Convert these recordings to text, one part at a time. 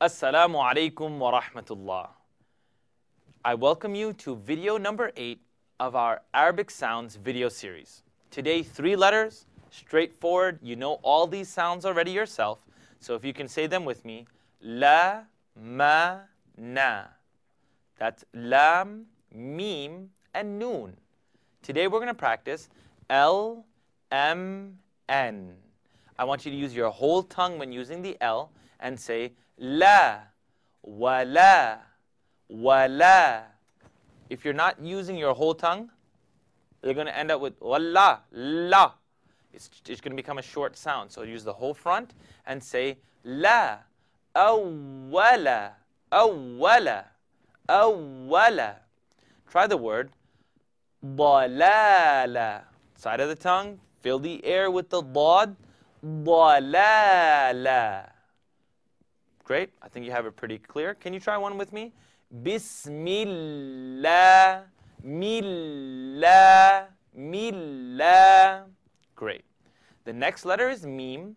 Assalamu alaikum wa rahmatullah. I welcome you to video number 8 of our Arabic Sounds video series. Today, three letters, straightforward. You know all these sounds already yourself, so if you can say them with me. La, ma, na. That's lam, mim, and noon. Today, we're going to practice L, M, N. I want you to use your whole tongue when using the L and say la, wala, wala. If you're not using your whole tongue, you're going to end up with wala, la. It's, it's going to become a short sound. So use the whole front and say la, awala, awala, awala. Try the word balala. Side of the tongue, fill the air with the dad ضَلَالًا Great. I think you have it pretty clear. Can you try one with me? Bismillah, millah, millah. Great. The next letter is meme.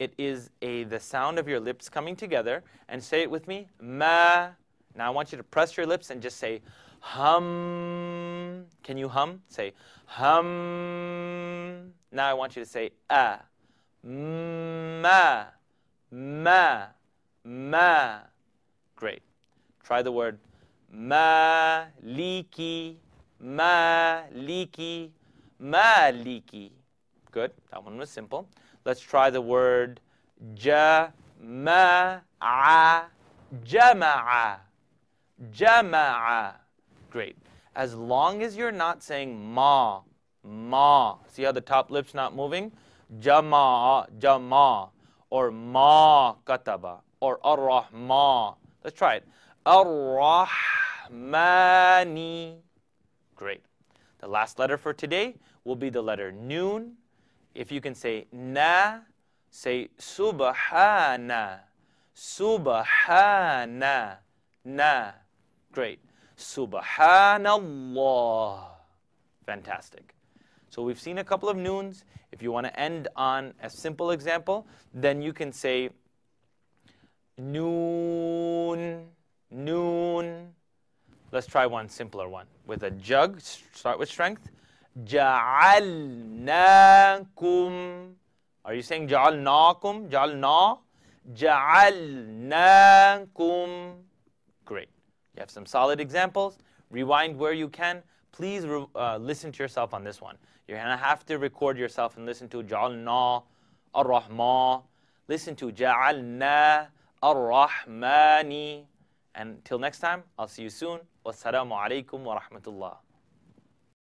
It is a the sound of your lips coming together. And say it with me. Ma. Now I want you to press your lips and just say hum. Can you hum? Say hum. Now I want you to say ah ma, ma, ma. Great. Try the word maliki, maliki, maliki. Good. That one was simple. Let's try the word jama'a, jama'a, jama'a. Great. As long as you're not saying ma, ma. See how the top lip's not moving? jama jama or ma kataba or ar-rahma. Let's try it. Ar-rahmani. Great. The last letter for today will be the letter noon. If you can say na, say subhana. Subhana. Na. Great. Subhanallah. Fantastic. So we've seen a couple of noons. If you want to end on a simple example, then you can say noon, noon. Let's try one simpler one with a jug. Start with strength. جعلناكم Are you saying جعلناكم جعلنا جعلناكم Great. You have some solid examples. Rewind where you can please uh, listen to yourself on this one. You're going to have to record yourself and listen to Ja'alna Ar-Rahma. Listen to Ja'alna Ar-Rahmani. And till next time, I'll see you soon. Wassalamu alaikum wa rahmatullah.